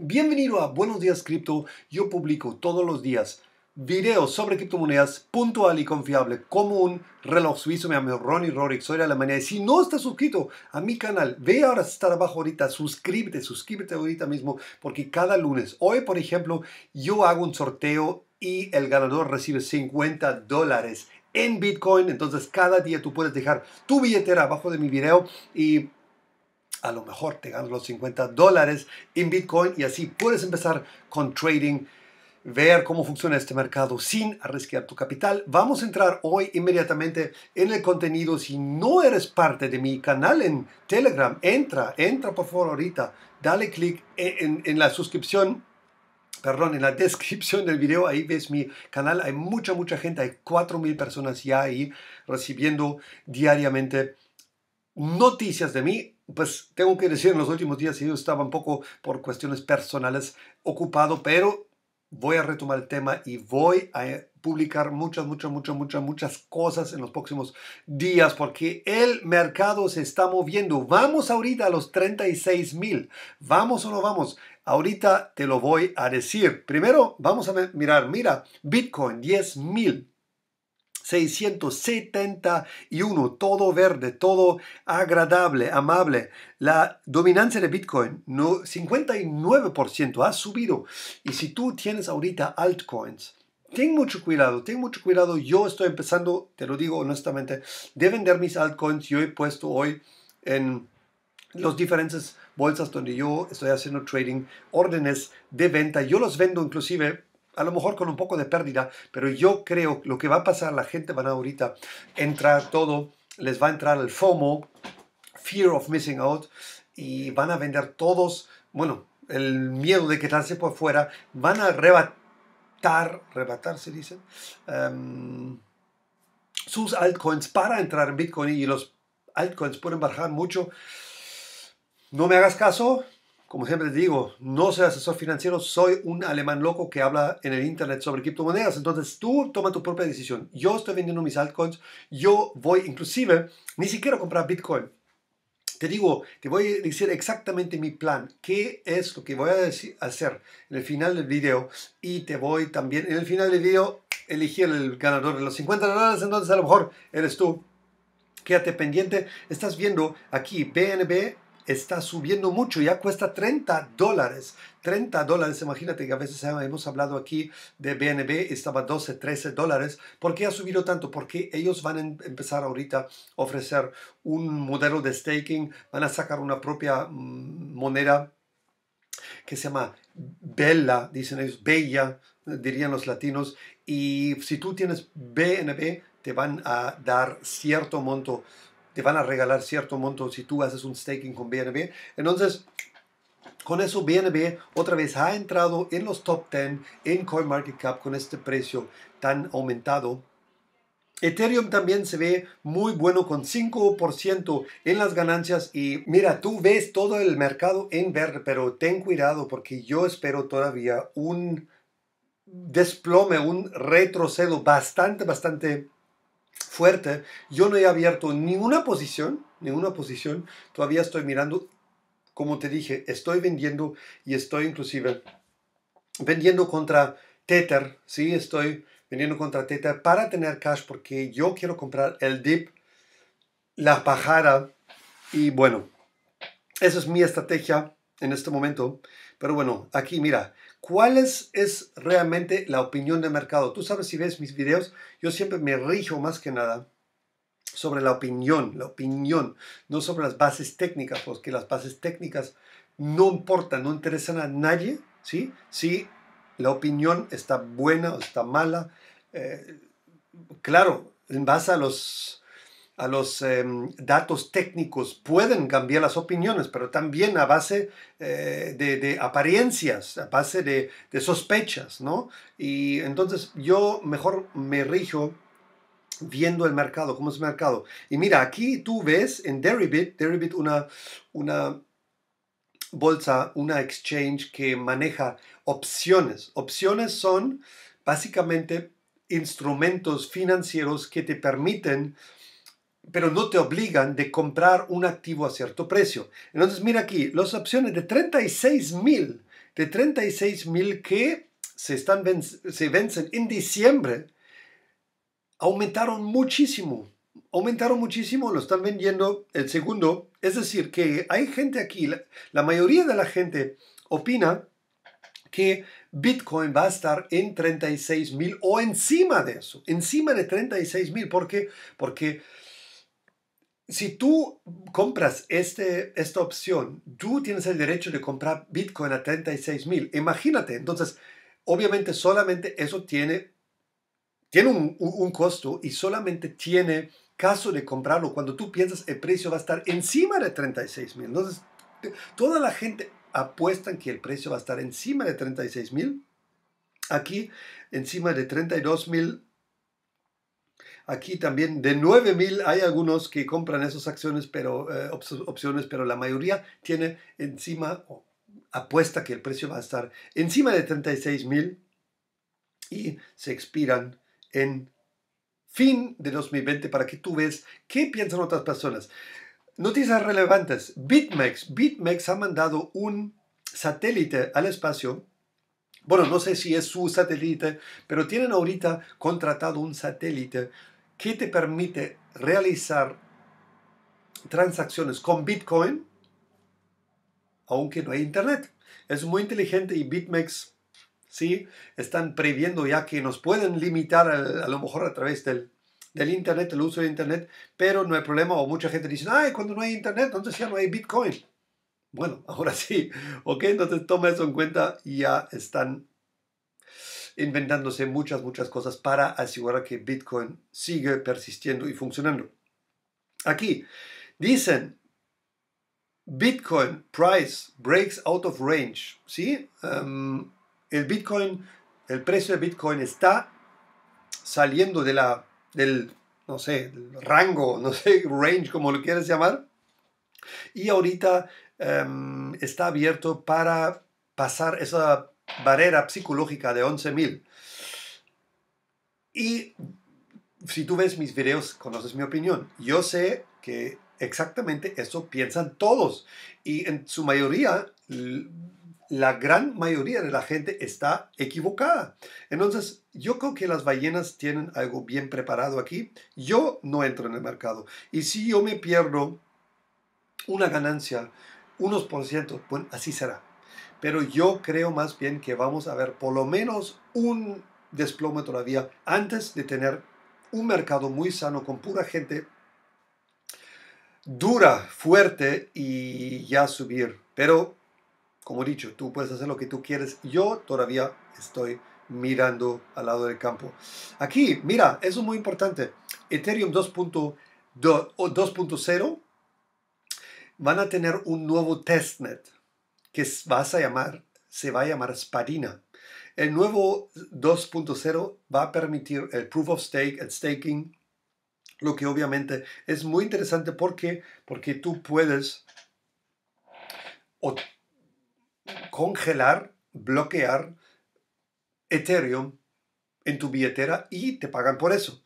Bienvenido a Buenos Días Cripto. Yo publico todos los días videos sobre criptomonedas puntual y confiable como un reloj suizo. Me llamo Ronnie Rorick, soy de Alemania. Y si no estás suscrito a mi canal, ve ahora estar abajo ahorita, suscríbete, suscríbete ahorita mismo porque cada lunes, hoy por ejemplo, yo hago un sorteo y el ganador recibe 50 dólares en Bitcoin. Entonces cada día tú puedes dejar tu billetera abajo de mi video y a lo mejor te ganas los 50 dólares en Bitcoin y así puedes empezar con trading, ver cómo funciona este mercado sin arriesgar tu capital. Vamos a entrar hoy inmediatamente en el contenido. Si no eres parte de mi canal en Telegram, entra, entra por favor ahorita, dale clic en, la suscripción perdón, en la descripción del video, ahí ves mi canal, hay mucha, mucha gente, hay 4.000 personas ya ahí recibiendo diariamente noticias de mí, pues tengo que decir, en los últimos días yo estaba un poco por cuestiones personales ocupado, pero voy a retomar el tema y voy a eh, publicar muchas, muchas, muchas, muchas, muchas cosas en los próximos días porque el mercado se está moviendo. Vamos ahorita a los 36 mil. ¿Vamos o no vamos? Ahorita te lo voy a decir. Primero, vamos a mirar, mira, Bitcoin 10 mil. 671. Todo verde, todo agradable, amable. La dominancia de Bitcoin, no, 59%, ha subido. Y si tú tienes ahorita altcoins, ten mucho cuidado, ten mucho cuidado. Yo estoy empezando, te lo digo honestamente, de vender mis altcoins. Yo he puesto hoy en los diferentes bolsas donde yo estoy haciendo trading, órdenes de venta. Yo los vendo inclusive a lo mejor con un poco de pérdida, pero yo creo lo que va a pasar, la gente van a ahorita entrar todo, les va a entrar el FOMO, Fear of Missing Out, y van a vender todos, bueno, el miedo de quedarse por fuera, van a rebatar, rebatar se em, sus altcoins para entrar en Bitcoin y los altcoins pueden bajar mucho. No me hagas caso, como siempre te digo, no soy asesor financiero, soy un alemán loco que habla en el internet sobre criptomonedas. Entonces tú toma tu propia decisión. Yo estoy vendiendo mis altcoins, yo voy inclusive ni siquiera a comprar Bitcoin. Te digo, te voy a decir exactamente mi plan, qué es lo que voy a decir, hacer en el final del video y te voy también en el final del video elegir el ganador de los 50 dólares, entonces a lo mejor eres tú. Quédate pendiente, estás viendo aquí BNB está subiendo mucho, ya cuesta 30 dólares. 30 dólares, imagínate que a veces hemos hablado aquí de BNB, estaba 12, 13 dólares. ¿Por qué ha subido tanto? Porque ellos van a em, empezar ahorita a ofrecer un modelo de staking, van a sacar una propia mm, moneda que se llama Bella, dicen ellos, Bella, dirían los latinos. Y si tú tienes BNB, te van a dar cierto monto te van a regalar cierto monto si tú haces un staking con BNB. Entonces, con eso BNB otra vez ha entrado en los top 10 en CoinMarketCap con este precio tan aumentado. Ethereum también se ve muy bueno con 5% en las ganancias y mira, tú ves todo el mercado en verde, pero ten cuidado porque yo espero todavía un desplome, un retrocedo bastante, bastante fuerte. Yo no he abierto ninguna posición, ninguna posición. Todavía estoy mirando, como te dije, estoy vendiendo y estoy inclusive vendiendo contra Tether, ¿sí? Estoy vendiendo contra Tether para tener cash porque yo quiero comprar el dip, la pajara y bueno, esa es mi estrategia en este momento. Pero bueno, aquí mira, cuál es, realmente la opinión de mercado. Tú sabes si ves mis videos, yo siempre me rijo más que nada sobre la opinión, la opinión, no sobre las bases técnicas, porque las bases técnicas no importan, no interesan a nadie, ¿sí? Si la opinión está buena o está mala, eh, claro, en base a los a los em, datos técnicos pueden cambiar las opiniones, pero también a base eh, de, apariencias, a base de, sospechas, ¿no? Y entonces yo mejor me rijo viendo el mercado, cómo es el mercado. Y mira, aquí tú ves en Deribit, Deribit una, una bolsa, una exchange que maneja opciones. Opciones son básicamente instrumentos financieros que te permiten pero no te obligan de comprar un activo a cierto precio. Entonces, mira aquí, las opciones de 36 mil, de 36 mil que se, están se vencen en diciembre, aumentaron muchísimo, aumentaron muchísimo, lo están vendiendo el segundo. Es decir, que hay gente aquí, la, mayoría de la gente opina que Bitcoin va a estar en 36 mil o encima de eso, encima de 36 mil. ¿Por qué? Porque... porque si tú compras este, esta opción, tú tienes el derecho de comprar Bitcoin a 36 mil. Imagínate, entonces, obviamente solamente eso tiene, tiene un, un, costo y solamente tiene caso de comprarlo cuando tú piensas el precio va a estar encima de 36 mil. Entonces, toda la gente apuesta en que el precio va a estar encima de 36 mil. Aquí, encima de 32 mil Aquí también de 9.000 hay algunos que compran esas acciones, pero, eh, opciones, pero la mayoría tiene encima, apuesta que el precio va a estar encima de 36.000 y se expiran en fin de 2020 para que tú veas qué piensan otras personas. Noticias relevantes. BitMEX. BitMEX ha mandado un satélite al espacio. Bueno, no sé si es su satélite, pero tienen ahorita contratado un satélite que te permite realizar transacciones con Bitcoin, aunque no hay Internet. Es muy inteligente y BitMEX ¿sí? están previendo ya que nos pueden limitar a lo mejor a través del, del Internet, el uso de Internet, pero no hay problema. O mucha gente dice, ay, cuando no hay Internet, entonces ya no hay Bitcoin. Bueno, ahora sí, ¿ok? Entonces toma eso en cuenta y ya están inventándose muchas, muchas cosas para asegurar que Bitcoin sigue persistiendo y funcionando. Aquí dicen, Bitcoin price breaks out of range, ¿sí? Em, el Bitcoin, el precio de Bitcoin está saliendo de la, del, no sé, rango, no sé, range, como lo quieras llamar, y ahorita em, está abierto para pasar esa barrera psicológica de 11.000. Y si tú ves mis videos, conoces mi opinión. Yo sé que exactamente eso piensan todos. Y en su mayoría, la gran mayoría de la gente está equivocada. Entonces, yo creo que las ballenas tienen algo bien preparado aquí. Yo no entro en el mercado. Y si yo me pierdo una ganancia, unos por ciento, bueno, así será pero yo creo más bien que vamos a ver por lo menos un desplome todavía antes de tener un mercado muy sano con pura gente dura, fuerte y ya subir. Pero, como he dicho, tú puedes hacer lo que tú quieres. Yo todavía estoy mirando al lado del campo. Aquí, mira, eso es muy importante. Ethereum 2.0 van a tener un nuevo testnet que vas a llamar, se va a llamar Spadina. El nuevo 2.0 va a permitir el proof of stake, el staking, lo que obviamente es muy interesante porque, porque tú puedes congelar, bloquear Ethereum en tu billetera y te pagan por eso.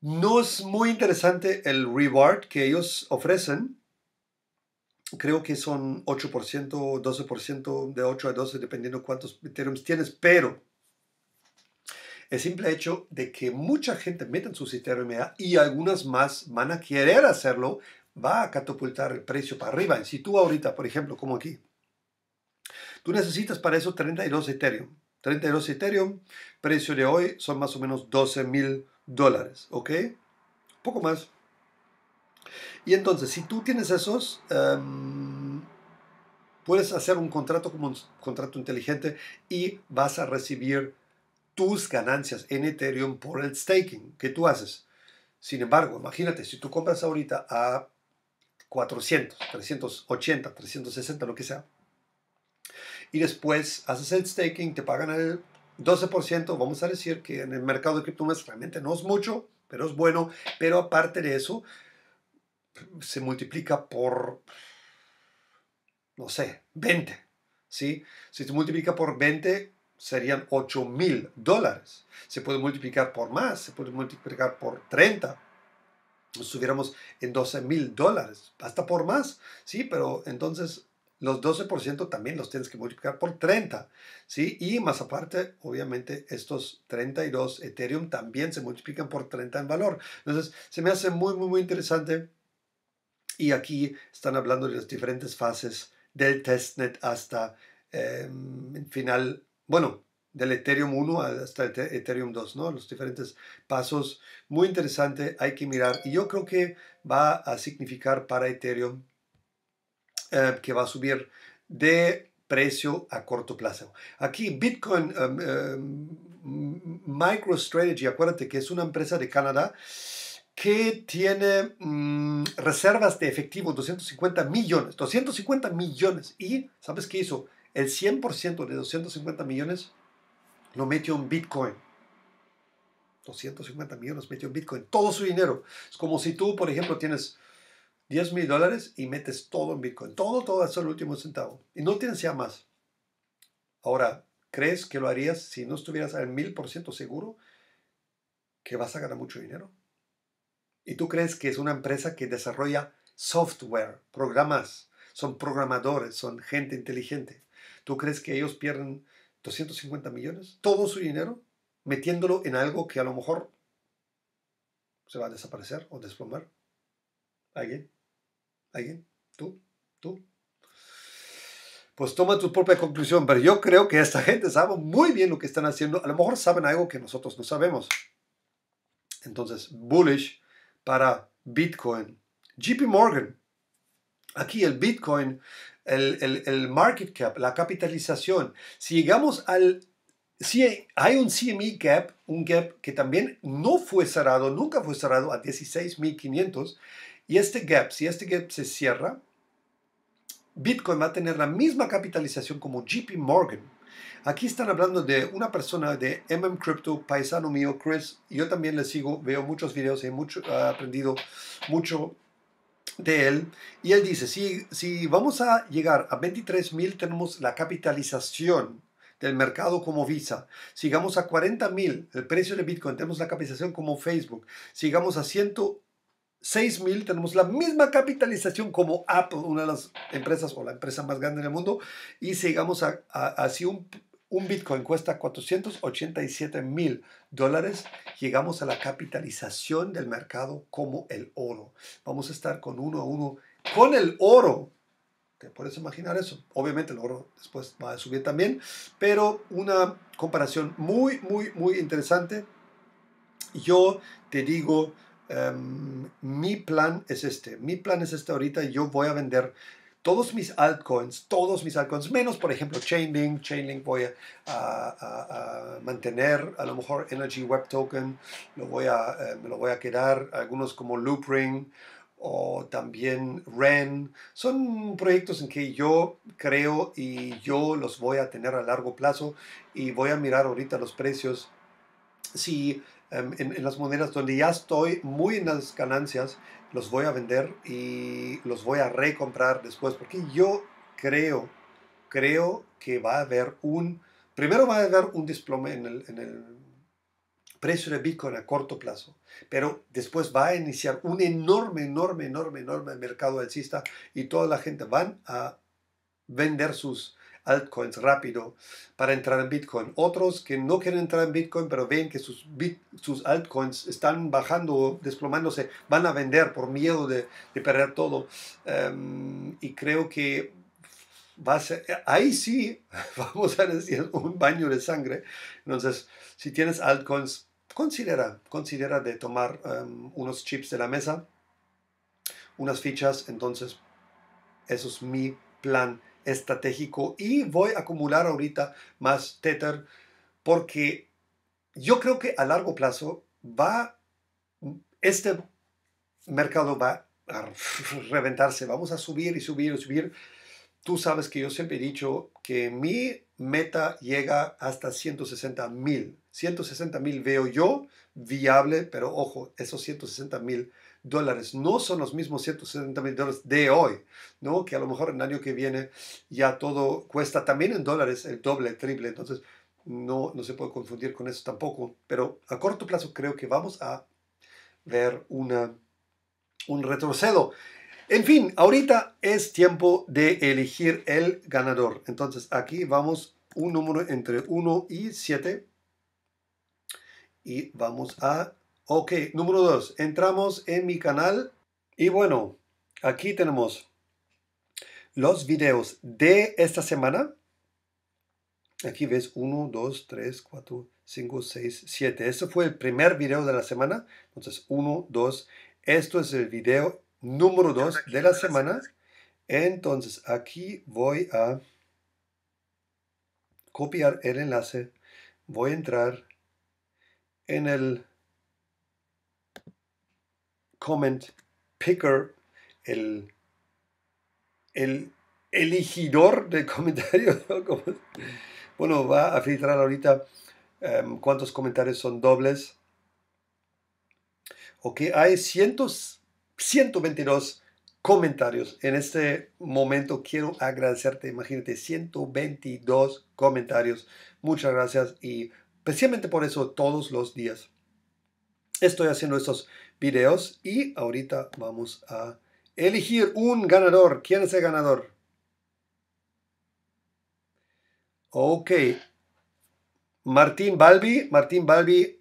No es muy interesante el reward que ellos ofrecen, creo que son 8%, 12%, de 8 a 12, dependiendo cuántos Ethereum tienes, pero el simple hecho de que mucha gente meta en sus Ethereum y algunas más van a querer hacerlo, va a catapultar el precio para arriba. Y si tú ahorita, por ejemplo, como aquí, tú necesitas para eso 32 Ethereum. 32 Ethereum, precio de hoy son más o menos 12 mil dólares, ¿ok? Poco más. Y entonces, si tú tienes esos, em, puedes hacer un contrato como un contrato inteligente y vas a recibir tus ganancias en Ethereum por el staking que tú haces. Sin embargo, imagínate, si tú compras ahorita a 400, 380, 360, lo que sea, y después haces el staking, te pagan el 12%, vamos a decir que en el mercado de criptomonedas realmente no es mucho, pero es bueno, pero aparte de eso, se multiplica por, no sé, 20. ¿sí? Si se multiplica por 20, serían 8 mil dólares. Se puede multiplicar por más, se puede multiplicar por 30. Estuviéramos en 12 mil dólares, hasta por más, ¿sí? Pero entonces los 12% también los tienes que multiplicar por 30, ¿sí? Y más aparte, obviamente, estos 32 Ethereum también se multiplican por 30 en valor. Entonces, se me hace muy, muy, muy interesante y aquí están hablando de las diferentes fases del testnet hasta em, el final, bueno, del Ethereum 1 hasta el Ethereum 2, ¿no? Los diferentes pasos. Muy interesante, hay que mirar. Y yo creo que va a significar para Ethereum eh, que va a subir de precio a corto plazo. Aquí Bitcoin em, em, MicroStrategy, acuérdate que es una empresa de Canadá que tiene mm, reservas de efectivo, 250 millones, 250 millones. Y, ¿sabes qué hizo? El 100% de 250 millones lo metió en Bitcoin. 250 millones metió en Bitcoin, todo su dinero. Es como si tú, por ejemplo, tienes 10 mil dólares y metes todo en Bitcoin, todo, todo hasta el último centavo. Y no tienes ya más. Ahora, ¿crees que lo harías si no estuvieras al 1000% seguro que vas a ganar mucho dinero? ¿Y tú crees que es una empresa que desarrolla software, programas? Son programadores, son gente inteligente. ¿Tú crees que ellos pierden 250 millones? Todo su dinero metiéndolo en algo que a lo mejor se va a desaparecer o desplomar. ¿Alguien? ¿Alguien? ¿Tú? ¿Tú? Pues toma tu propia conclusión, pero yo creo que esta gente sabe muy bien lo que están haciendo. A lo mejor saben algo que nosotros no sabemos. Entonces, bullish para Bitcoin. JP Morgan. Aquí el Bitcoin, el, market cap, la capitalización. Si llegamos al si hay un CME gap, un gap que también no fue cerrado, nunca fue cerrado a 16.500. Y este gap, si este gap se cierra, Bitcoin va a tener la misma capitalización como JP Morgan. Aquí están hablando de una persona de MM Crypto, paisano mío, Chris. Yo también le sigo, veo muchos videos, he mucho, aprendido mucho de él. Y él dice, si, si vamos a llegar a 23 mil, tenemos la capitalización del mercado como Visa. Sigamos a 40 mil, el precio de Bitcoin, tenemos la capitalización como Facebook. Sigamos a 100 6000, tenemos la misma capitalización como Apple, una de las empresas o la empresa más grande del mundo, y sigamos a, a, así un, un Bitcoin cuesta 487 mil dólares, llegamos a la capitalización del mercado como el oro. Vamos a estar con uno a uno con el oro. Te puedes imaginar eso. Obviamente el oro después va a subir también, pero una comparación muy, muy, muy interesante. Yo te digo, Em, mi plan es este. Mi plan es este ahorita. Yo voy a vender todos mis altcoins, todos mis altcoins, menos por ejemplo Chainlink. Chainlink voy a, a, a mantener, a lo mejor Energy Web Token, lo voy a, eh, me lo voy a quedar. Algunos como Loopring o también REN. Son proyectos en que yo creo y yo los voy a tener a largo plazo y voy a mirar ahorita los precios. Si Em, en, las monedas donde ya estoy muy en las ganancias, los voy a vender y los voy a recomprar después, porque yo creo, creo que va a haber un, primero va a haber un desplome en el, en el precio de Bitcoin a corto plazo, pero después va a iniciar un enorme, enorme, enorme, enorme mercado alcista y toda la gente van a vender sus altcoins rápido para entrar en Bitcoin. Otros que no quieren entrar en Bitcoin, pero ven que sus, sus altcoins están bajando o desplomándose, van a vender por miedo de, perder todo. Em, y creo que va a ser, ahí sí, vamos a decir, un baño de sangre. Entonces, si tienes altcoins, considera, considera de tomar em, unos chips de la mesa, unas fichas, entonces, eso es mi plan estratégico y voy a acumular ahorita más Tether porque yo creo que a largo plazo va, este mercado va a reventarse, vamos a subir y subir y subir. Tú sabes que yo siempre he dicho que mi meta llega hasta 160 mil. 160 mil veo yo viable, pero ojo, esos 160 mil dólares no son los mismos 170 mil dólares de hoy, ¿no? Que a lo mejor el año que viene ya todo cuesta también en dólares el doble, el triple. Entonces, no, no se puede confundir con eso tampoco. Pero a corto plazo creo que vamos a ver una, un retrocedo. En fin, ahorita es tiempo de elegir el ganador. Entonces, aquí vamos un número entre 1 y 7. Y vamos a Ok, número 2. entramos en mi canal y bueno, aquí tenemos los videos de esta semana. Aquí ves 1, 2, 3, 4, 5, 6, 7. Este fue el primer video de la semana. Entonces, 1, 2. Esto es el video número 2 de la semana. Entonces, aquí voy a copiar el enlace. Voy a entrar en el comment picker, el, el eligidor de comentarios bueno, va a filtrar ahorita em, cuántos comentarios son dobles. Ok, hay cientos, 122 comentarios. En este momento quiero agradecerte, imagínate, 122 comentarios. Muchas gracias y especialmente por eso todos los días estoy haciendo estos videos y ahorita vamos a elegir un ganador. ¿Quién es el ganador? Ok. Martín Balbi, Martín Balbi,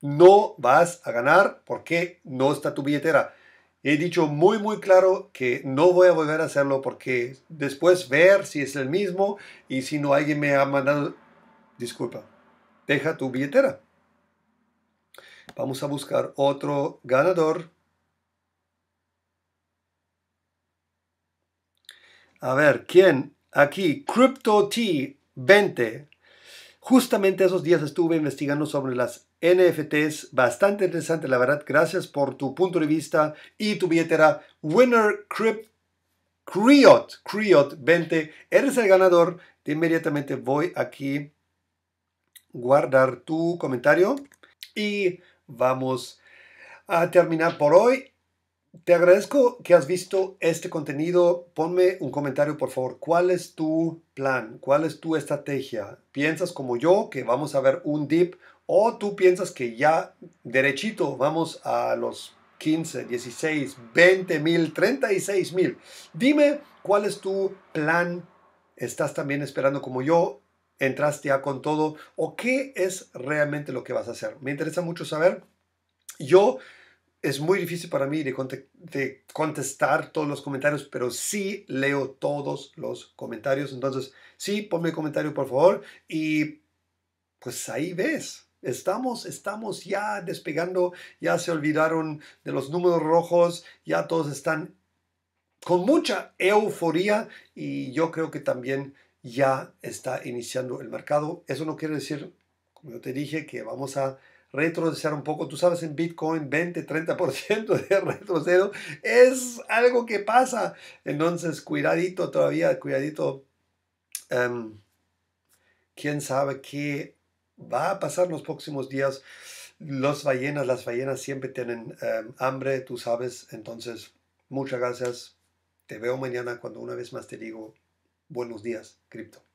no vas a ganar porque no está tu billetera. He dicho muy muy claro que no voy a volver a hacerlo porque después ver si es el mismo y si no alguien me ha mandado... Disculpa, deja tu billetera. Vamos a buscar otro ganador. A ver, ¿quién? Aquí, CryptoT20. Justamente esos días estuve investigando sobre las NFTs. Bastante interesante, la verdad. Gracias por tu punto de vista y tu billetera. Winner Crypt Criot, Criot 20. Eres el ganador. De inmediatamente voy aquí guardar tu comentario y vamos a terminar por hoy. Te agradezco que has visto este contenido. Ponme un comentario, por favor. ¿Cuál es tu plan? ¿Cuál es tu estrategia? ¿Piensas como yo que vamos a ver un dip? ¿O tú piensas que ya derechito vamos a los 15, 16, 20 mil, 36 mil? Dime cuál es tu plan. ¿Estás también esperando como yo entraste ya con todo o qué es realmente lo que vas a hacer. Me interesa mucho saber. Yo es muy difícil para mí de, contestar todos los comentarios, pero sí leo todos los comentarios. Entonces, sí, ponme comentario, por favor. Y pues ahí ves. Estamos, estamos ya despegando, ya se olvidaron de los números rojos, ya todos están con mucha euforia y yo creo que también ya está iniciando el mercado. Eso no quiere decir, como yo te dije, que vamos a retroceder un poco. Tú sabes, en Bitcoin 20, 30% de retrocedo es algo que pasa. Entonces, cuidadito todavía, cuidadito. Em, ¿Quién sabe qué va a pasar los próximos días? Los ballenas, las ballenas siempre tienen em, hambre, tú sabes. Entonces, muchas gracias. Te veo mañana cuando una vez más te digo Buenos días, cripto.